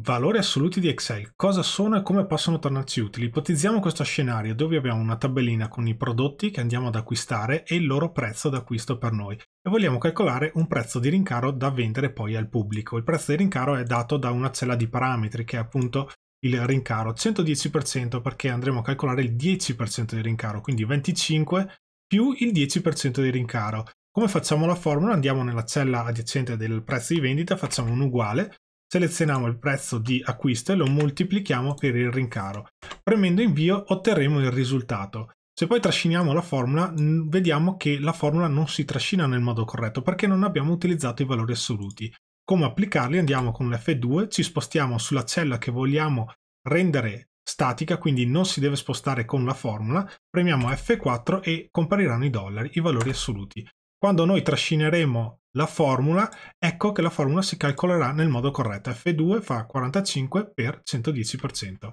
Valori assoluti di Excel. Cosa sono e come possono tornarci utili? Ipotizziamo questo scenario dove abbiamo una tabellina con i prodotti che andiamo ad acquistare e il loro prezzo d'acquisto per noi e vogliamo calcolare un prezzo di rincaro da vendere poi al pubblico. Il prezzo di rincaro è dato da una cella di parametri che è appunto il rincaro 110% perché andremo a calcolare il 10% di rincaro, quindi 25 più il 10% di rincaro. Come facciamo la formula? Andiamo nella cella adiacente del prezzo di vendita, facciamo un uguale Selezioniamo il prezzo di acquisto e lo moltiplichiamo per il rincaro. Premendo invio otterremo il risultato. Se poi trasciniamo la formula, vediamo che la formula non si trascina nel modo corretto perché non abbiamo utilizzato i valori assoluti. Come applicarli? Andiamo con l'F2, ci spostiamo sulla cella che vogliamo rendere statica, quindi non si deve spostare con la formula, premiamo F4 e compariranno i dollari, i valori assoluti. Quando noi trascineremo la formula, ecco che la formula si calcolerà nel modo corretto. F2 fa 45 per 110%.